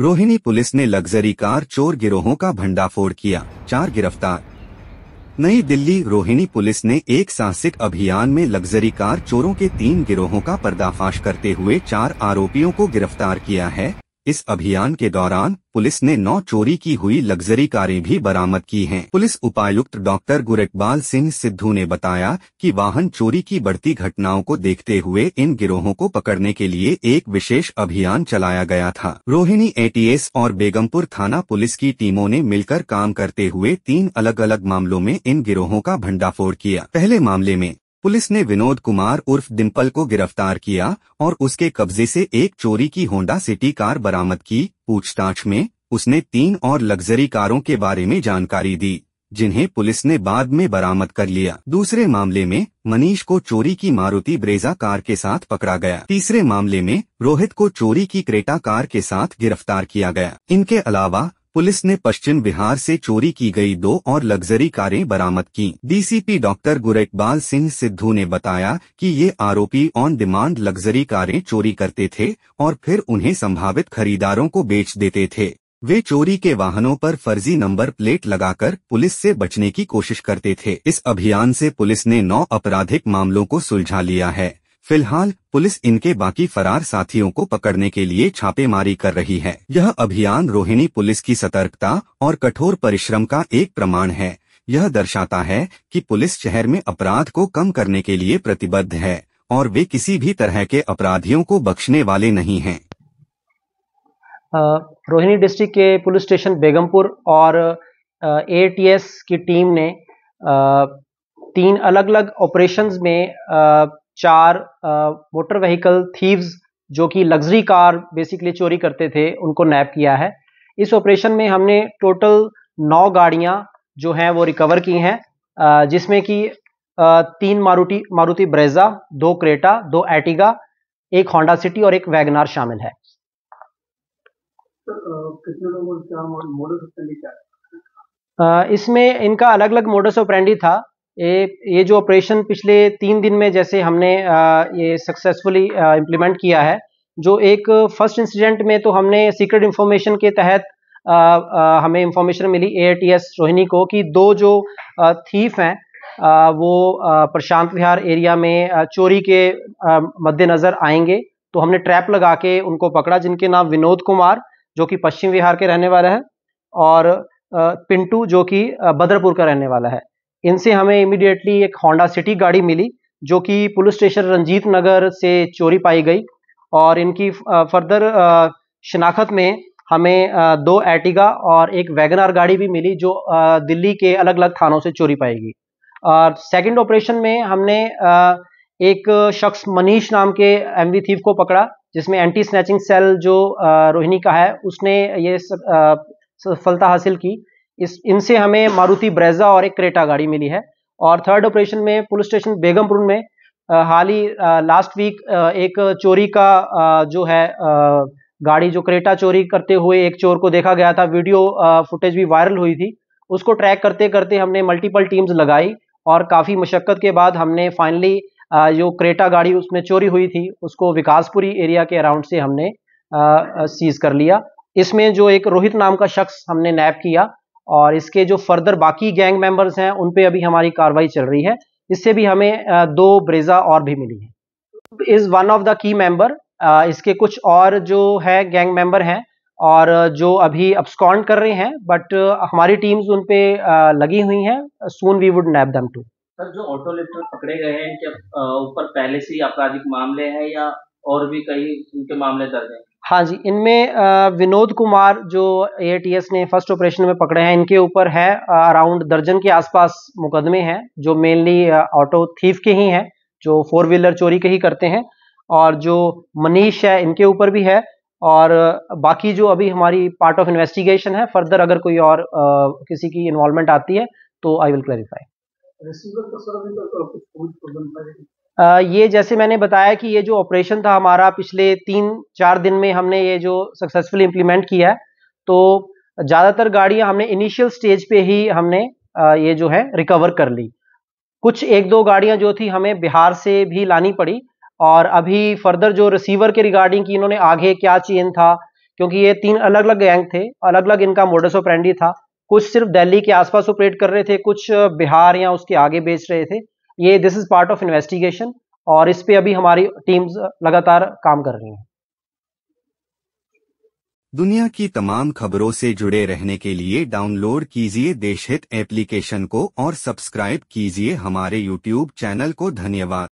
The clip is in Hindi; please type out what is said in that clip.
रोहिणी पुलिस ने लग्जरी कार चोर गिरोहों का भंडाफोड़ किया चार गिरफ्तार नई दिल्ली रोहिणी पुलिस ने एक साहसिक अभियान में लग्जरी कार चोरों के तीन गिरोहों का पर्दाफाश करते हुए चार आरोपियों को गिरफ्तार किया है इस अभियान के दौरान पुलिस ने नौ चोरी की हुई लग्जरी कारें भी बरामद की हैं। पुलिस उपायुक्त डॉक्टर गुरकबाल सिंह सिद्धू ने बताया कि वाहन चोरी की बढ़ती घटनाओं को देखते हुए इन गिरोहों को पकड़ने के लिए एक विशेष अभियान चलाया गया था रोहिणी एटीएस और बेगमपुर थाना पुलिस की टीमों ने मिलकर काम करते हुए तीन अलग अलग मामलों में इन गिरोहों का भंडाफोड़ किया पहले मामले में पुलिस ने विनोद कुमार उर्फ डिम्पल को गिरफ्तार किया और उसके कब्जे से एक चोरी की होंडा सिटी कार बरामद की पूछताछ में उसने तीन और लग्जरी कारों के बारे में जानकारी दी जिन्हें पुलिस ने बाद में बरामद कर लिया दूसरे मामले में मनीष को चोरी की मारुति ब्रेजा कार के साथ पकड़ा गया तीसरे मामले में रोहित को चोरी की क्रेटा कार के साथ गिरफ्तार किया गया इनके अलावा पुलिस ने पश्चिम बिहार से चोरी की गई दो और लग्जरी कारें बरामद की डीसीपी डॉक्टर गुरेकबाल सिंह सिद्धू ने बताया कि ये आरोपी ऑन डिमांड लग्जरी कारें चोरी करते थे और फिर उन्हें संभावित खरीदारों को बेच देते थे वे चोरी के वाहनों पर फर्जी नंबर प्लेट लगाकर पुलिस से बचने की कोशिश करते थे इस अभियान से पुलिस ने नौ आपराधिक मामलों को सुलझा लिया है फिलहाल पुलिस इनके बाकी फरार साथियों को पकड़ने के लिए छापेमारी कर रही है यह अभियान रोहिणी पुलिस की सतर्कता और कठोर परिश्रम का एक प्रमाण है यह दर्शाता है कि पुलिस शहर में अपराध को कम करने के लिए प्रतिबद्ध है और वे किसी भी तरह के अपराधियों को बख्शने वाले नहीं है रोहिणी डिस्ट्रिक्ट के पुलिस स्टेशन बेगमपुर और ए की टीम ने आ, तीन अलग अलग ऑपरेशंस में आ, चार मोटर व्हीकल थीव्स जो कि लग्जरी कार बेसिकली चोरी करते थे उनको नैप किया है इस ऑपरेशन में हमने टोटल नौ गाड़ियां जो हैं वो रिकवर की हैं जिसमें कि तीन मारुति मारुति ब्रेजा दो क्रेटा दो एटिगा एक होंडा सिटी और एक वैगनार शामिल है तो, इसमें इनका अलग अलग मोडस ऑपरेंडी था ये ये जो ऑपरेशन पिछले तीन दिन में जैसे हमने ये सक्सेसफुली इम्प्लीमेंट किया है जो एक फर्स्ट इंसिडेंट में तो हमने सीक्रेट इन्फॉर्मेशन के तहत आ, आ, हमें इंफॉर्मेशन मिली ए रोहिणी को कि दो जो थीफ हैं आ, वो प्रशांत विहार एरिया में चोरी के मद्देनज़र आएंगे तो हमने ट्रैप लगा के उनको पकड़ा जिनके नाम विनोद कुमार जो कि पश्चिम विहार के रहने वाले हैं और पिंटू जो कि बदरपुर का रहने वाला है इनसे हमें इमिडिएटली एक होंडा सिटी गाड़ी मिली जो कि पुलिस स्टेशन रंजीत नगर से चोरी पाई गई और इनकी फर्दर शनाखत में हमें दो एटिगा और एक वैगनर गाड़ी भी मिली जो दिल्ली के अलग अलग थानों से चोरी पाई गई और सेकंड ऑपरेशन में हमने एक शख्स मनीष नाम के वी थीफ को पकड़ा जिसमें एंटी स्नैचिंग सेल जो रोहिणी का है उसने ये सफलता हासिल की इस इनसे हमें मारुति ब्रेजा और एक क्रेटा गाड़ी मिली है और थर्ड ऑपरेशन में पुलिस स्टेशन बेगमपुर में हाल ही लास्ट वीक एक चोरी का जो है गाड़ी जो क्रेटा चोरी करते हुए एक चोर को देखा गया था वीडियो फुटेज भी वायरल हुई थी उसको ट्रैक करते करते हमने मल्टीपल टीम्स लगाई और काफ़ी मशक्क़त के बाद हमने फाइनली जो क्रेटा गाड़ी उसमें चोरी हुई थी उसको विकासपुरी एरिया के अराउंड से हमने सीज कर लिया इसमें जो एक रोहित नाम का शख्स हमने नैप किया और इसके जो फर्दर बाकी गैंग मेंबर्स हैं उन पे अभी हमारी कार्रवाई चल रही है इससे भी हमें दो ब्रेजा और भी मिली है is one of the key member इसके कुछ और जो है गैंग मेंबर हैं और जो अभी अपस्कॉन्ड कर रहे हैं बट हमारी टीम्स उन पे लगी हुई हैं soon we would nab them too sir जो ऑटो लिफ्टर पकड़े गए हैं क्या ऊपर पहले से ही आपराधिक मामले हैं या और भी कई उनके मामले दर्ज हैं हाँ जी इनमें विनोद कुमार जो ए ने फर्स्ट ऑपरेशन में पकड़े हैं इनके ऊपर है अराउंड दर्जन के आसपास मुकदमे हैं जो मेनली ऑटो थीफ के ही हैं जो फोर व्हीलर चोरी के ही करते हैं और जो मनीष है इनके ऊपर भी है और बाकी जो अभी हमारी पार्ट ऑफ इन्वेस्टिगेशन है फर्दर अगर कोई और आ, किसी की इन्वॉल्वमेंट आती है तो आई विल क्लैरिफाई ये जैसे मैंने बताया कि ये जो ऑपरेशन था हमारा पिछले तीन चार दिन में हमने ये जो सक्सेसफुली इम्प्लीमेंट किया है तो ज़्यादातर गाड़ियां हमने इनिशियल स्टेज पे ही हमने ये जो है रिकवर कर ली कुछ एक दो गाड़ियां जो थी हमें बिहार से भी लानी पड़ी और अभी फर्दर जो रिसीवर के रिगार्डिंग की इन्होंने आगे क्या चेन था क्योंकि ये तीन अलग अलग गैंग थे अलग अलग इनका मोडस ऑफ था कुछ सिर्फ दिल्ली के आसपास ऑपरेट कर रहे थे कुछ बिहार या उसके आगे बेच रहे थे ये this is part of investigation और इस पे अभी हमारी टीम लगातार काम कर रही हैं दुनिया की तमाम खबरों से जुड़े रहने के लिए डाउनलोड कीजिए देशहित एप्लीकेशन को और सब्सक्राइब कीजिए हमारे यूट्यूब चैनल को धन्यवाद